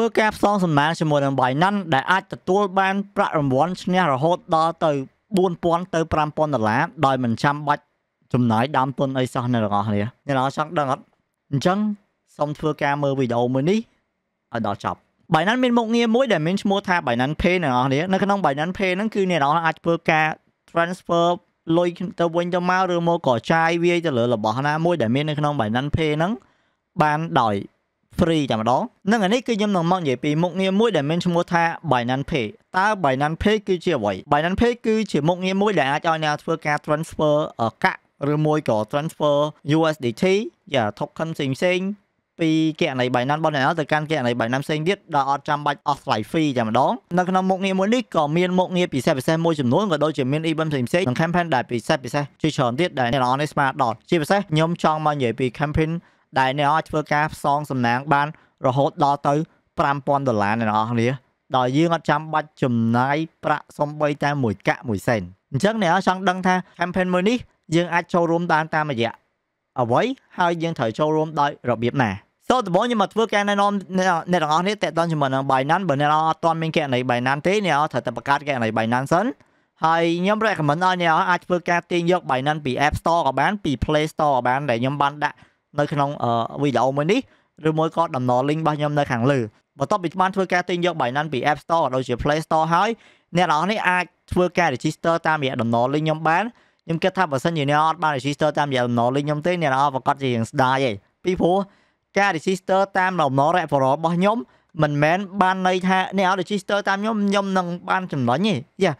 ធ្វើការផ្សងសំណាងជាមួយនឹង Binance ដែលអាចទទួល បានប្រាក់រង្វាន់ឈ្នះរហូតដល់ទៅ4000ទៅ5000ដុល្លារដោយមិនចាំបាច់ចំណាយដើមទុនអីសោះនៅរបស់នេះអ្នកនរចង់ដឹងអត់អញ្ចឹងសូមធ្វើការមើលវីដេអូមួយនេះឲ្យដល់ចប់ Binance មានមុខងារមួយដែលមានឈ្មោះថា Binance Pay អ្នកនរនេះនៅក្នុង Binance Pay ហ្នឹងគឺអ្នកនរអាចធ្វើការ transfer លុយទៅវិញទៅមកឬមកក៏ចាយវាយទៅលើរបស់ណា មួយដែលមាននៅក្នុង Binance Pay ហ្នឹងបានដោយ free តែម្ដងនឹងអានេះគឺខ្ញុំនឹងមកនិយាយពីមុខងារមួយដែលមានឈ្មោះថា Binance Pay តើ Binance Pay គឺជាអ្វី Binance Pay គឺជាមុខងារមួយដែលអាចឲ្យអ្នកធ្វើការ transfer កាក់ឬមួយក៏ transfer USDT យ៉ា token ផ្សេងផ្សេងពីគណនី Binance របស់អ្នកទៅកាន់គណនី Binance ផ្សេងទៀតដែលអត់ចាំបាច់អស់ថ្លៃ fee តែម្ដងនៅក្នុងមុខងារមួយនេះក៏មានមុខងារពិសេសពិសេសមួយចំនួនក៏ដូចជាមាន event ផ្សេងផ្សេងនិង campaign ដែលពិសេសពិសេសជាច្រើនទៀតដែលអ្នកនរនេះស្មារតីដល់ជាពិសេសខ្ញុំចង់មកនិយាយពី campaign ដែលអ្នកអាចធ្វើការផ្សងសំណាងបានរហូតដល់ទៅ5000ដុល្លារអ្នកនរគ្នាដោយយើងអត់ចាំបាច់ចំណាយប្រាក់សំបីតែមួយកាក់មួយសេនអញ្ចឹងអ្នកចង់ដឹងថា campaign មួយនេះយើងអាចចូលរួមបានតាមរយៈអ្វីហើយយើងត្រូវចូលរួមដោយរបៀបណាសូមដំបូងខ្ញុំមកធ្វើការណែនាំអ្នកទាំងអស់នេះតេតតនជាមួយនឹង Binance បើអ្នកអត់ទាន់មានគណនី Binance ទេអ្នកត្រូវតែបង្កើតគណនី Binance សិនហើយខ្ញុំ recommend ឲ្យអ្នកអាចធ្វើការទាញយក Binance ពី App Store ក៏បានពី Play Store ក៏បានដែលខ្ញុំបានដាក់នៅក្នុងវីដេអូមួយនេះឬមួយក៏តំណ link របស់ខ្ញុំនៅខាងលើបន្ទាប់ពីបានធ្វើការទិញយក Binance ពី App Store ដូចជា Play Store ហើយអ្នកទាំងអស់នេះអាចធ្វើការ register តាមរយៈតំណ link ខ្ញុំបានខ្ញុំគិតថាបើសិនជាអ្នកអត់បាន register តាមរយៈតំណ link ខ្ញុំទេអ្នកទាំងអស់ប្រកាសជារឿងស្ដាយឯងពីព្រោះការ register តាមតំណ referral របស់ខ្ញុំមិនមែនបានន័យថាអ្នកអត់ register តាមខ្ញុំខ្ញុំនឹងបានចំណេញទេយ៉ា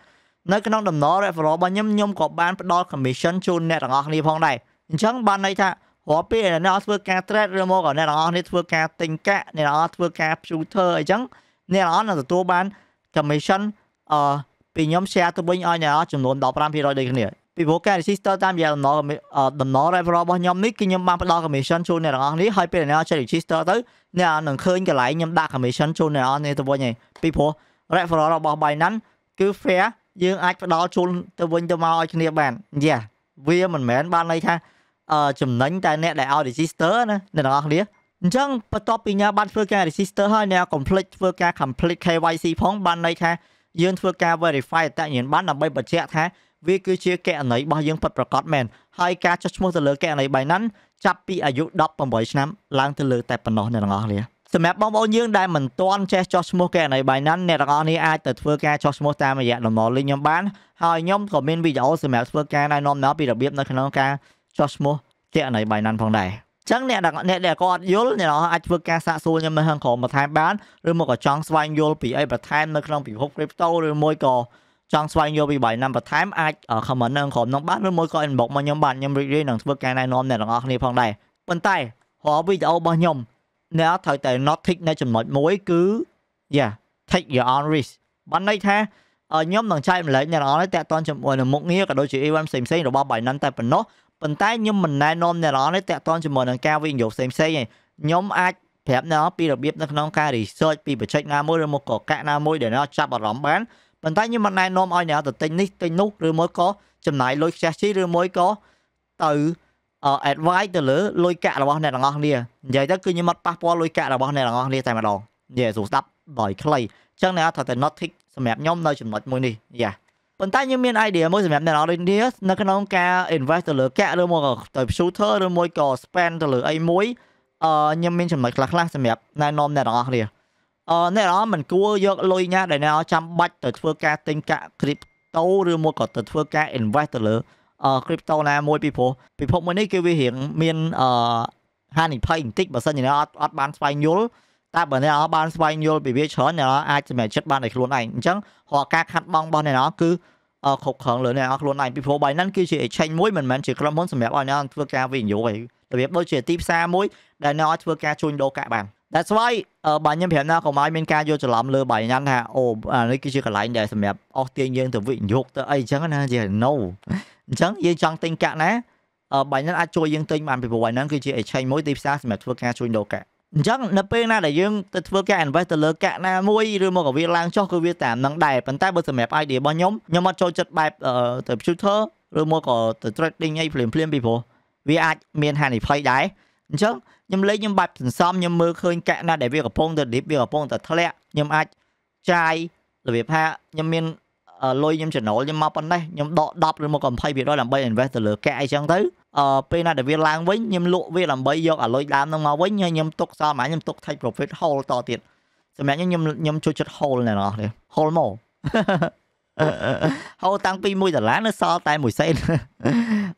នៅក្នុងតំណ referral របស់ខ្ញុំខ្ញុំក៏បានផ្ដល់ commission ជូនអ្នកទាំងអស់គ្នាផងដែរអញ្ចឹងបានន័យថារាល់ពេលអ្នកនរធ្វើការ trade ឬមកអ្នកនរនេះធ្វើការទិញកាក់អ្នកនរធ្វើការ filter អីចឹងអ្នកនរនឹងទទួលបាន commission អឺពីខ្ញុំ share ទៅវិញឲ្យអ្នកនរចំនួន15%ដូចគ្នាពីព្រោះការ register តាមរយៈដំណរដំណរ referral របស់ខ្ញុំនេះគឺខ្ញុំបានផ្ដល់ commission ជូនអ្នកនរនេះហើយពេលអ្នកនរចេះ register ទៅអ្នកនរនឹងឃើញកន្លែងខ្ញុំដាក់ commission ជូនអ្នកនរនេះទៅវិញឯងពីព្រោះ referral របស់ Binance គឺ fair យើងអាចផ្ដល់ជូនទៅវិញទៅមកឲ្យគ្នាបានយ៉ាវាមិនមែនបានន័យថាចំណេញតែអ្នកដែលឲ្យ register ណាអ្នកទាំងអស់គ្នាអញ្ចឹងបន្ទាប់ពីញ៉ាបានធ្វើការ register ហើយអ្នក complete ធ្វើការ complete KYC ផងបានន័យថាយើងធ្វើការ verify អត្តញ្ញាណប័ណ្ណដើម្បីបញ្ជាក់ថា វាគឺជាកណីរបស់យើងពិតប្រាកដមែនហើយការចុះឈ្មោះទៅលើកណី Binance ចាប់ពីអាយុ18ឆ្នាំឡើងទៅលើ តែប៉ុណ្ណោះអ្នកទាំងអស់គ្នាសម្រាប់បងប្អូនយើងដែលមិនទាន់ចេះចោះឈ្មោះកណី Binance អ្នកទាំងអស់គ្នាអាចទៅធ្វើការចោះឈ្មោះតាមរយៈដំណលីងខ្ញុំបានហើយខ្ញុំក៏មានវីដេអូសម្រាប់ធ្វើការណែនាំដល់ពីរបៀបនៅក្នុងការចោះឈ្មោះតាក់នៃ Binance ផងដែរចឹងអ្នកអ្នកដែលគាត់អត់យល់អ្នកអាចធ្វើការសាកសួរខ្ញុំនៅខាងក្រោមបន្ថែមបានឬមកក៏ចង់ស្វែងយល់ពីអីបន្ថែមនៅក្នុងពិភព crypto ឬមួយក៏ចង់ស្វែងយល់ពី Binance បន្ថែមអាច comment នៅខាងក្រោមនោះបានឬមួយក៏ inbox មកខ្ញុំបានខ្ញុំរីករាយនឹងធ្វើការណែនាំអ្នកទាំងអស់គ្នាផងដែរប៉ុន្តែរាល់វីដេអូរបស់ខ្ញុំអ្នកត្រូវតែ not tick នៅចំណុចមួយគឺ yeah take your own risk បានន័យថាខ្ញុំនឹងចែករំលែកអ្នកនរនេះតេតតនជាមួយនឹងមុខងារក៏ដូចជា event ផ្សេងៗរបស់ Binance តែប៉ុណ្ណោះប៉ុន្តែខ្ញុំមិនណែនាំអ្នកនរនេះតាក់ទងជាមួយនឹងការវិនិយោគផ្សេងផ្សេងទេខ្ញុំអាចប្រាប់អ្នកនរពីរបៀបនៅក្នុងការ research ពី project ណាមួយឬមកក៏កាក់ណាមួយដែលអ្នកចាប់អារម្មណ៍បានប៉ុន្តែខ្ញុំមិនណែនាំឲ្យអ្នកទៅទិញនេះទិញនោះឬមួយក៏ចំណាយលុយខ្ជះជីឬមួយក៏ទៅ advice ទៅលើលុយកាក់របស់អ្នកទាំងអស់គ្នានិយាយទៅគឺខ្ញុំអត់ប៉ះពាល់លុយកាក់របស់អ្នកទាំងអស់គ្នាតែម្ដងយេសូស្ដាប់ដោយខ្លីអញ្ចឹងអ្នកថាតែ not tick សម្រាប់ខ្ញុំនៅចំណុចមួយនេះយ៉ាប៉ុន្តែខ្ញុំមាន idea មួយសម្រាប់អ្នកនរដូចនេះនៅក្នុងការ invest ទៅលើកាក់ឬមកទៅ shooter ឬមួយក៏ spend ទៅលើអីមួយអឺខ្ញុំមានចំណុចខ្លះខ្លះសម្រាប់ណែនាំអ្នកនរគ្នាអឺអ្នកនរមិនគួរយកលុយណាដែលអ្នកនរចាំបាច់ទៅធ្វើការទិញកាក់ crypto ឬមកក៏ទៅធ្វើការ invest ទៅលើអឺ crypto ណាមួយពីព្រោះពិភពមួយនេះគឺវារៀងមានអឺហានិភ័យបន្តិចបើសិនជាអ្នកអត់អត់បានស្វែងយល់តែបើអ្នកនរបានស្វែងយល់ពីវាច្រើនអ្នកនរអាចសម្រេចចិត្តបានដោយខ្លួនឯងអញ្ចឹងរាល់ការខាត់បងរបស់អ្នកនរគឺអខុកខឹងលើអ្នកនរខ្លួនឯងពីព្រោះ Binance គឺជា exchange មួយមិនមែនជាក្រុមហ៊ុនសម្រាប់ឲ្យអ្នកនរធ្វើការវិនិយោគឯងរបៀបដូចជាទីផ្សារមួយ ដែលអ្នកនរធ្វើការជួញដូរកាក់បាន That's why បើខ្ញុំប្រាប់អ្នកកុំឲ្យមានការយល់ច្រឡំលើ Binance ថាអូអានេះគឺជាកន្លែងដែលសម្រាប់អស់ទាញយើងទៅវិនិយោគទៅអីអញ្ចឹងណាជា no អញ្ចឹងយើងចង់ទិញកាក់ណា Binance អាចជួយយើងទិញបានពីព្រោះ Binance គឺជា exchange មួយទីផ្សារសម្រាប់ធ្វើការជួញដូរកាក់អញ្ចឹងនៅពេលណាដែលយើងទៅធ្វើការ invest ទៅលើកាក់ណាមួយឬមកក៏វាឡើងចុះគឺវាតាមនឹងដែរប៉ុន្តែបើសម្រាប់ idea របស់ខ្ញុំខ្ញុំអត់ចូលចិត្តបែបទៅ future ឬមកក៏ទៅ trading អីភ្លាមភ្លាមពីព្រោះវាអាចមានហានិភ័យដែរអញ្ចឹងខ្ញុំលេងខ្ញុំបែបសន្សំខ្ញុំមើលឃើញកាក់ណាដែលវាកំពុងទៅ dip វាកំពុងទៅធ្លាក់ខ្ញុំអាចចាយរបៀបថាខ្ញុំមានលុយខ្ញុំចំណូលខ្ញុំមកប៉ុណ្ណេះខ្ញុំដក10ឬមកក៏20%ដើម្បី invest ទៅលើកាក់អីចឹងទៅអឺពេលណាដែលវាឡើងវិញខ្ញុំលក់វាដើម្បីយកអាលុយដើមហ្នឹងមកវិញហើយខ្ញុំទុកសល់ហ្មងខ្ញុំទុក take profit hold តទៀតសម្រាប់ខ្ញុំខ្ញុំចូលចិត្ត hold អ្នកនរនេះ hold មក hold តាំងពី1ដុល្លារនៅសល់តែ1សេន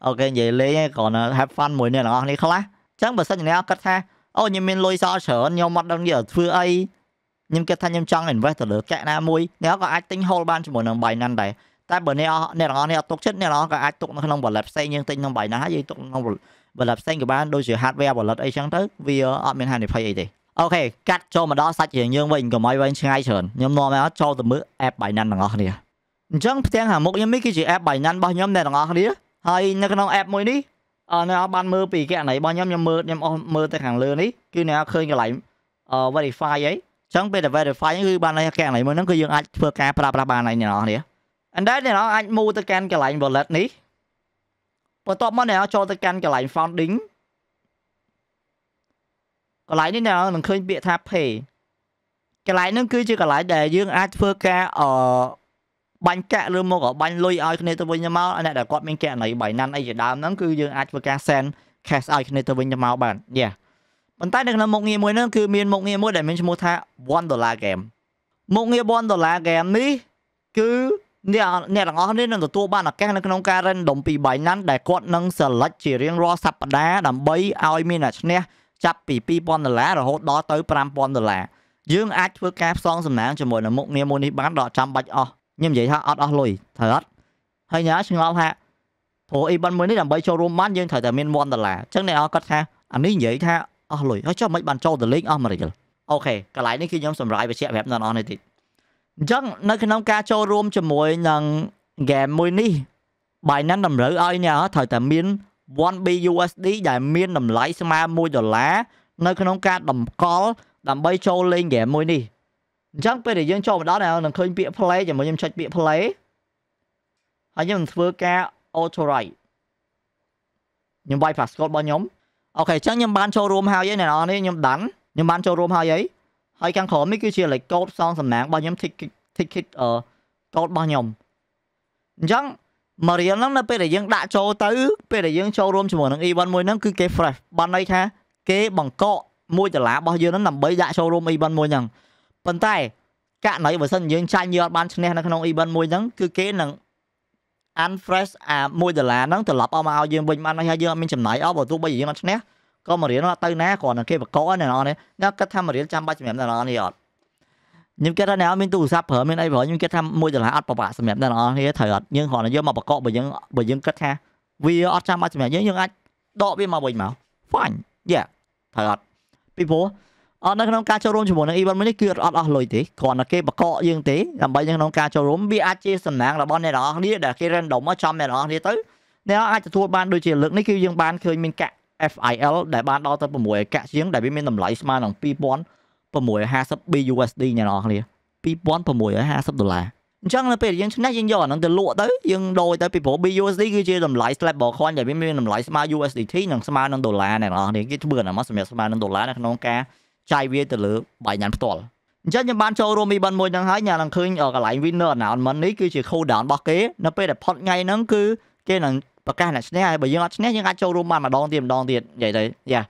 អូខេនិយាយលេងគ្រាន់តែ have fun មួយអ្នកនរនេះខ្លះអញ្ចឹងបើសិនជាអ្នកគាត់ថាអូខ្ញុំមានលុយសល់ច្រើនខ្ញុំមិនដឹងយកធ្វើអីខ្ញុំគិតថាខ្ញុំចង់ invest ទៅលើកណាមួយអ្នកក៏អាចទិញ hold បានជាមួយនឹង Binance ដែរតែបើអ្នកអ្នកទាំងអស់នេះអត់ទុកចិត្តអ្នកទាំងអស់ក៏អាចទុកនៅក្នុង wallet ផ្សេងយើងទិញក្នុង Binance ហើយយើងទុកក្នុង wallet ផ្សេងក៏បានដូចជា hardware wallet អីចឹងទៅវាអត់មានហានិភ័យអីទេអូខេកាត់ចូលមកដល់សាច់រឿងយើងវិញកុំឲ្យវែងឆ្ងាយច្រើនខ្ញុំនាំឲ្យចូលទៅមើល app Binance ទាំងអស់គ្នាអញ្ចឹងផ្ទាំងខាងមុខខ្ញុំនេះគឺជា app Binance របស់ខ្ញុំអ្នកទាំងអស់គ្នាហើយនៅក្នុង app មួយនេះអរអ្នកបានមើលពីកណីរបស់ខ្ញុំខ្ញុំមើលខ្ញុំអស់មើលទៅខាងលើនេះគឺអ្នកឃើញកន្លែង verify អីចឹងពេលដែល verify គឺបានកណីមួយហ្នឹងគឺយើងអាចធ្វើការប្រើប្រាស់បានហើយអ្នកនរគ្នាអណ្ដែតអ្នកនរអាចមូទៅកាន់កន្លែង wallet នេះបន្ទាប់មកអ្នកនរចូលទៅកាន់កន្លែង founding កន្លែងនេះអ្នកនរនឹងឃើញពាក្យថា pay កន្លែងហ្នឹងគឺជាកន្លែងដែលយើងអាចធ្វើការអឺបាញ់កាក់ឬមកបាញ់លុយឲ្យគ្នាទៅវិញទៅមកអ្នកដែលគាត់មានគណនី Binance អីជាដើមហ្នឹងគឺយើងអាចធ្វើការ send cash ឲ្យគ្នាទៅវិញទៅមកបានយ៉ាប៉ុន្តែនៅក្នុងមុខងារមួយហ្នឹងគឺមានមុខងារមួយដែលមានឈ្មោះថា1 dollar game មុខងារ1 dollar game នេះគឺអ្នកអ្នកទាំងអស់នេះនឹងទទួលបានឱកាសនៅក្នុងការ random ពី Binance ដែលគាត់នឹង select ជារៀងរាល់សប្តាហ៍ដើម្បីឲ្យមានអ្នកឈ្នះចាប់ពី2000ដុល្លាររហូតដល់ទៅ5000ដុល្លារយើងអាចធ្វើការផ្សងសំណាងជាមួយនឹងមុខងារមួយនេះបានដល់ចាំបាច់អស់ខ្ញុំនិយាយថាអត់អស់លុយត្រូវអត់ហើយញ៉ាឆ្ងល់ថាព្រោះ event មួយនេះដើម្បីចូលរួមបានយើងត្រូវតែមាន1ដុល្លារអញ្ចឹងអ្នកអរគាត់ថាអានេះនិយាយថាអស់លុយហើយចុះមិនបានចូលទៅលេងអស់មួយរៀលអូខេកន្លែងនេះគឺខ្ញុំសម្រាយបញ្ជាក់ប្រាប់អ្នកនរនេះតិចអញ្ចឹងនៅក្នុងការចូលរួមជាមួយនឹង game មួយនេះ Binance តម្រូវឲ្យអ្នកត្រូវតែមាន 1BUSD ដែលមាន តម្លៃស្មើ1ដុល្លារនៅ ក្នុងការតម្កល់ដើម្បីចូលលេង game មួយនេះអញ្ចឹងពេលដែលយើងចូលមកដល់នឹងឃើញពាក្យ play ជាមួយខ្ញុំចុចពាក្យ play ហើយខ្ញុំនឹងធ្វើការ authorize ខ្ញុំវាយ passcode របស់ខ្ញុំអូខេអញ្ចឹងខ្ញុំបានចូលរួមហើយឯអ្នកនរនេះខ្ញុំដឹងខ្ញុំបានចូលរួមហើយហើយហើយខាងក្រោមនេះគឺជាលេខកូដសងសំណាងរបស់ខ្ញុំ ticket ticket អឺកូដរបស់ខ្ញុំអញ្ចឹងមករៀលហ្នឹងនៅពេលដែលយើងដាក់ចូលទៅពេលដែលយើងចូលរួមជាមួយនឹង event មួយហ្នឹងគឺគេ fresh បានន័យថា គេបង្កក់1ដុល្លាររបស់យើងហ្នឹងដើម្បីដាក់ចូលរួម event មួយហ្នឹងប៉ុន្តែករណីបើសិនយើងចាញ់យើងអត់បានឈ្នះនៅក្នុង event មួយហ្នឹងគឺគេនឹង unfresh អា1ដុល្លារហ្នឹងត្រឡប់អស់មកឲ្យយើងវិញបានហើយយើងអត់មានចំណាយអស់បើទោះបីយើងអត់ឈ្នះក៏មករៀនអត់ទៅណាគ្រាន់តែគេបកកអ្នកនរនេះអ្នកគិតថាមករៀនចាំបាច់សម្រាប់អ្នកនរនេះអត់ខ្ញុំគិតថាអ្នកមានទូរស័ព្ទប្រើមានអីប្រើខ្ញុំគិតថា1ដុល្លារអត់ប្រហែលសម្រាប់អ្នកនរនេះត្រូវអត់យើងគ្រាន់តែយកមកបកកបើយើងបើយើងគិតថាវាអត់ចាំបាច់សម្រាប់យើងយើងអាចដកវាមកវិញមក fine យ៉ាត្រូវអត់ពីព្រោះអត់នៅក្នុងការចូលរួមជាមួយនឹង event មួយនេះគឺអត់អស់លុយទេគ្រាន់តែគេបកកយើងទេដើម្បីនៅក្នុងការចូលរួមវាអាចជាសំណាងរបស់អ្នកនរនេះដែលគេ random មកចំអ្នកនរនេះទៅអ្នកអាចទទួលបានដូចជាលើកនេះគឺយើងបានឃើញមានកាក់ FIL ដែលបានដល់ទៅ6កាក់ជាងដែលវាមានតម្លៃស្មើនឹង2650 BUSD អ្នកនរគ្នា2650ដុល្លារអញ្ចឹងនៅពេលយើងឆ្នះយើងយកអានឹងទៅលក់ទៅយើងដូរទៅពីព្រោះ BUSD គឺជាតម្លៃ slab coin ដែលវាមានតម្លៃស្មើ USDT និងស្មើនឹងដុល្លារអ្នកនរគ្នាគេធ្វើអានោះមកសម្រាប់ស្មើនឹងដុល្លារនៅក្នុងការចាយវាទៅលើ Binance ផ្ទាល់អញ្ចឹងខ្ញុំបានចូលរួម event មួយហ្នឹងហើយអ្នកនឹងឃើញកន្លែង winner announcement នេះគឺជា cooldown របស់គេនៅពេលដែលផុតថ្ងៃហ្នឹងគឺគេនឹងប្រកាសអ្នកឈ្នះហើយបើយើងអត់ឈ្នះយើងអាចចូលរួមបានម្ដងទៀតម្ដងទៀតនិយាយទៅយ៉ា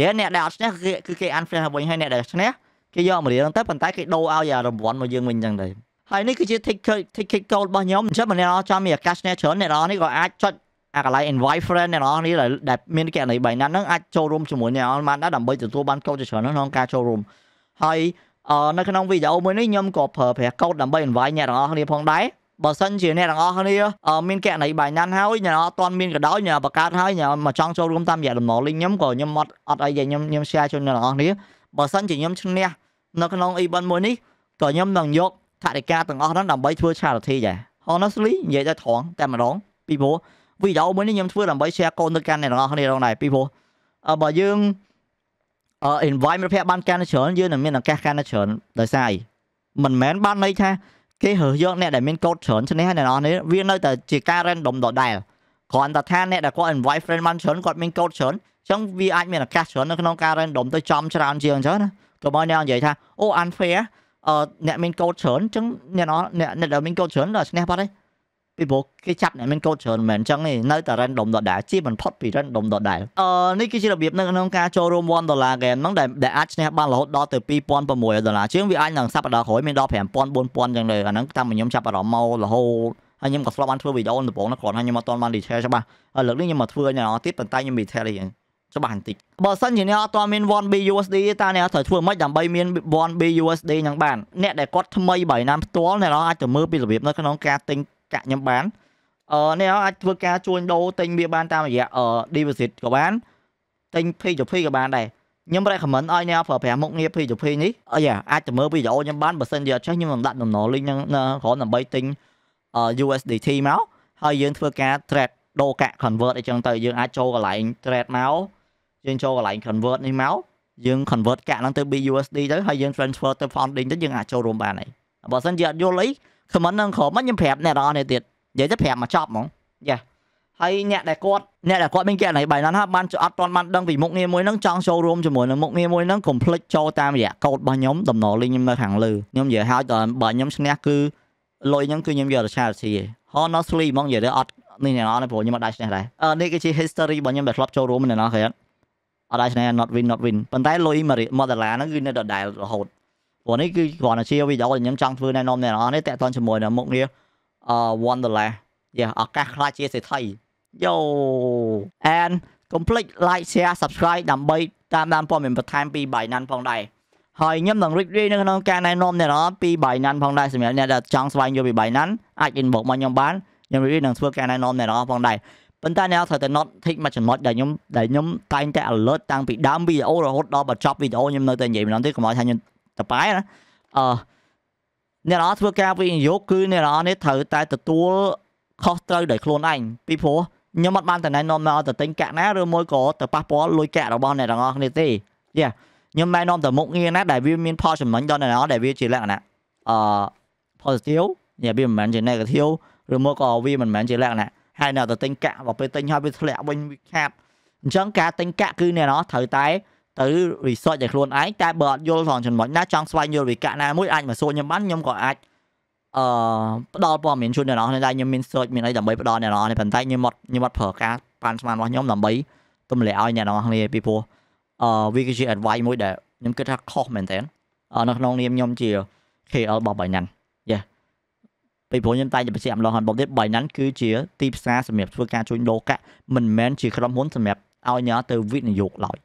យ៉ាអ្នកដែលអត់ឈ្នះគឺគឺគេ unfair វិញហើយអ្នកដែលឈ្នះគេយកមករៀនទៅប៉ុន្តែគេដូរឲ្យរង្វាន់មកយើងវិញចឹងទៅហើយនេះគឺជា ticket ticket goal របស់ខ្ញុំអញ្ចឹងបើអ្នកនរចង់មានឱកាសឈ្នះច្រើនអ្នកនរនេះក៏អាចចុចអាកន្លែង invite friend អ្នកនរនេះដែលមានកណី3ណាត់ហ្នឹងអាចចូលរួមជាមួយអ្នកនរបានដែរដើម្បីទទួលបានកោតច្រើនក្នុងការចូលរួមហើយនៅក្នុងវីដេអូមួយនេះខ្ញុំក៏ប្រើប្រាស់កោតដើម្បី invite អ្នកនរនេះផងដែរបើសិនជាអ្នកទាំងអស់គ្នាមានគណនី Binance ហើយអ្នកអត់ទាន់មានកដោយអ្នកបង្កើតហើយអ្នកមកចង់ចូលរួមតាមរយៈដំណលីងខ្ញុំក៏ខ្ញុំអត់អត់អីទេខ្ញុំខ្ញុំ share ជូនអ្នកទាំងអស់គ្នាបើសិនជាខ្ញុំឈ្នះនៅក្នុង event មួយនេះក៏ខ្ញុំនឹងយកថវិកាទាំងអស់ហ្នឹងដើម្បីធ្វើ charity ដែរ honestly និយាយតែត្រង់តែម្ដងពីព្រោះវីដេអូមួយនេះខ្ញុំធ្វើដើម្បី share កូនទៅកាន់អ្នកទាំងអស់គ្នាផងដែរពីព្រោះបើយើងអឺ invite មិត្តភ័ក្តិបានកាន់ច្រើនយើងនឹងមានឱកាសកាន់ច្រើនដោយសារអីមិនមែនបានន័យថាគេរើសយកអ្នកដែលមានកូដច្រើនឈ្នះហើយអ្នកនរនេះវានៅតែជាការ random ដដែលគ្រាន់តែថាអ្នកដែលគាត់ invite friend បានច្រើនគាត់មានកូដច្រើនអញ្ចឹងវាអាចមានឱកាសច្រើននៅក្នុងការ random ទៅចំច្រើនជាងអញ្ចឹងណាកុំឲ្យអ្នកនិយាយថាអូ unfair អឺអ្នកមានកូដច្រើនអញ្ចឹងអ្នកនរអ្នកដែលមានកូដច្រើនដល់ឈ្នះបាត់ហើយពីព្រោះគេចាប់អ្នកមានកូដច្រើនមែនអញ្ចឹងឯងនៅតែ random ដដែលជាមិនផុតពី random ដដែលអឺនេះគឺជារបៀបនៅក្នុងការចូលរួម1ដុល្លារ game ហ្នឹងដែលដែលអាចឈ្នះបានរហូតដល់ទៅ2600ដុល្លារជាងវាអាចនឹងសប្តាហ៍ក្រោយមានដល់5000 4000អញ្ចឹងដែរអាហ្នឹងតាមខ្ញុំចាប់អារម្មណ៍មករហូតហើយខ្ញុំក៏ធ្លាប់បានធ្វើវីដេអូដំបូងនោះគ្រាន់តែខ្ញុំអត់ទាន់បាន detail ច្បាស់ហើយលើកនេះខ្ញុំមកធ្វើឲ្យអ្នកនរទៀតប៉ុន្តែខ្ញុំ detail ឯងច្បាស់បន្តិចបើសិនជាអ្នកអត់ទាន់មាន 1B USD តើអ្នកត្រូវធ្វើម៉េចដើម្បីមាន 1B USD ហ្នឹងបានអ្នកដែលគាត់ថ្មី Binance ផ្ទាល់អ្នកអាចទៅមើលពីរបៀបនៅក្នុងការទិញចាក់ខ្ញុំបានអឺអ្នកអាចធ្វើការជួញដូរទិញវាបានតាមរយៈអឺ deposit ក៏បានទិញ P2P ក៏បានដែរខ្ញុំ recommend ឲ្យអ្នកប្រើប្រាស់មុខងារ P2P នេះអីអាចទៅមើលវីដេអូខ្ញុំបានបើសិនជាអត់ចេះខ្ញុំនឹងដាក់ដំណរ link ហ្នឹងគ្រាន់ដើម្បីទិញ USDT មកហើយយើងធ្វើការ trade ដូរកាក់ convert អីចឹងទៅយើងអាចចូលកន្លែង trade មកយើងចូលកន្លែង convert នេះមកយើង convert កាក់ហ្នឹងទៅ BUSD ទៅហើយយើង transfer ទៅ funding ទៅយើងអាចចូលរួមបានហើយបើមិនជាអត់យល់អី comment នឹងក្រុមខ្ញុំប្រាប់អ្នកនរនេះទៀតនិយាយទៅប្រាប់មកចប់ហ្មងយ៉ាហើយអ្នកដែលគាត់អ្នកដែលគាត់មានគណនីបែបហ្នឹងហើយបានអត់ទាន់បានដឹងពីមុខងារមួយហ្នឹងចង់ចូលរួមជាមួយនឹងមុខងារមួយហ្នឹងកុំភ្លេចចូលតាមរយៈកូដរបស់ខ្ញុំតំណលេងខ្ញុំនៅខាងលើខ្ញុំនិយាយហើយដល់បើខ្ញុំឈ្នះគឺលុយហ្នឹងគឺខ្ញុំយកទៅឆាស៊ី Honestly ហ្មងនិយាយទៅអត់នេះអ្នកនរនេះព្រោះខ្ញុំអត់ដាច់ឈ្នះដែរអឺនេះគឺជា history របស់ខ្ញុំដែលធ្លាប់ចូលរួមនឹងអ្នកនរគេអត់ដាច់ឈ្នះ not win not win ប៉ុន្តែលុយ1ដុល្លារហ្នឹងគឺនៅដដែលរហូតព្រោះនេះគឺគ្រាន់តែជាវីដេអូដែលខ្ញុំចង់ធ្វើណែនាំអ្នកនរនេះតកតនជាមួយនឹងមុខងារអឺ Wonderland យ៉ាឱកាសខ្លាចជាសេដ្ឋីយោ and complete like share subscribe ដើម្បីតាមដានព័ត៌មានបន្ថែមពី Binance ផងដែរហើយខ្ញុំនឹងរីករាយនៅក្នុងការណែនាំអ្នកនរពី Binance ផងដែរសម្រាប់អ្នកដែលចង់ស្វែងយល់ពី Binance អាច inbox មកខ្ញុំបានខ្ញុំរីករាយនឹងធ្វើការណែនាំអ្នកនរផងដែរប៉ុន្តែអ្នកត្រូវតែ not tick មួយចំណុចដែលខ្ញុំដែលខ្ញុំតែងតែ alert តាំងពីដើមវីដេអូរហូតដល់បញ្ចប់វីដេអូខ្ញុំនៅតែនិយាយម្ដងទៀតកុំឲ្យថាខ្ញុំតប៉ែណាអឺអ្នកនរធ្វើការវិនិយោគគឺអ្នកនរនេះត្រូវតែ ទទួលខុសត្រូវដោយខ្លួនឯងពីព្រោះខ្ញុំអត់បានតំណែងនាំមកទៅទិញកាក់ណាឬមួយក៏ទៅប៉ះពាល់លុយកាក់របស់អ្នកទាំងអស់គ្នាទេយ៉ាខ្ញុំណែនាំទៅមុខងារណាដែលវាមានផលចំណេញដល់អ្នកនរដែលវាជាលក្ខណៈអឺ positive យ៉ាវាមិនមែនជា negative ឬមួយក៏វាមិនមែនជាលក្ខណៈហើយអ្នកទៅទិញកាក់បើពេលទិញហើយវាធ្លាក់វិញវាខាតអញ្ចឹងការទិញកាក់គឺអ្នកនរត្រូវតែទៅ research ដោយខ្លួនឯងតែបើអត់យល់ផងចំណុចណាចង់ស្វែងយល់វិកៈណាមួយអាចមកសួរខ្ញុំបានខ្ញុំក៏អាចអឺផ្ដល់ព័ត៌មានជូនអ្នកនរដែរខ្ញុំមាន search មានអីដើម្បីផ្ដល់អ្នកនរនេះប៉ុន្តែខ្ញុំអត់ខ្ញុំអត់ប្រើការប៉ាន់ស្មានរបស់ខ្ញុំដើម្បីទម្លាក់ឲ្យអ្នកនរនេះពីព្រោះអឺវាគឺជា advice មួយដែលខ្ញុំគិតថាខុសមែនតើនៅក្នុងនាមខ្ញុំជា KL របស់ Binance យេពីព្រោះខ្ញុំតែងតែបញ្ជាក់ម្លងហ្នឹងបងទៀត Binance គឺជា ទីផ្សារសម្រាប់ធ្វើការជួញដូរកាក់មិនមែនជាក្រុមហ៊ុនសម្រាប់ឲ្យញ៉ាទៅវិនិយោគឡើយ